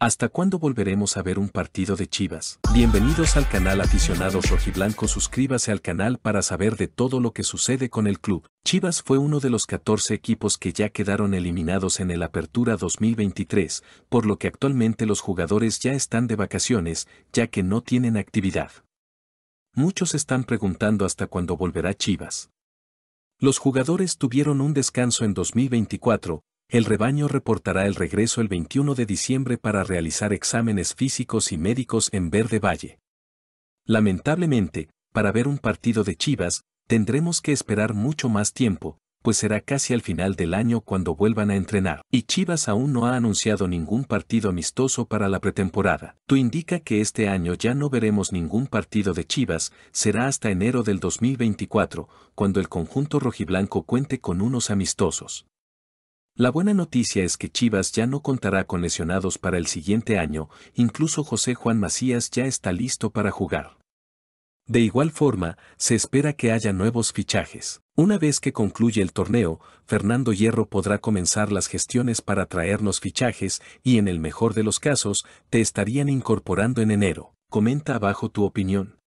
¿Hasta cuándo volveremos a ver un partido de Chivas? Bienvenidos al canal Aficionados Rojiblanco. Suscríbase al canal para saber de todo lo que sucede con el club. Chivas fue uno de los 14 equipos que ya quedaron eliminados en el Apertura 2023, por lo que actualmente los jugadores ya están de vacaciones, ya que no tienen actividad. Muchos están preguntando hasta cuándo volverá Chivas. Los jugadores tuvieron un descanso en 2024, el rebaño reportará el regreso el 21 de diciembre para realizar exámenes físicos y médicos en Verde Valle. Lamentablemente, para ver un partido de Chivas, tendremos que esperar mucho más tiempo, pues será casi al final del año cuando vuelvan a entrenar. Y Chivas aún no ha anunciado ningún partido amistoso para la pretemporada. Tú indica que este año ya no veremos ningún partido de Chivas, será hasta enero del 2024, cuando el conjunto rojiblanco cuente con unos amistosos. La buena noticia es que Chivas ya no contará con lesionados para el siguiente año, incluso José Juan Macías ya está listo para jugar. De igual forma, se espera que haya nuevos fichajes. Una vez que concluye el torneo, Fernando Hierro podrá comenzar las gestiones para traernos fichajes y en el mejor de los casos, te estarían incorporando en enero. Comenta abajo tu opinión.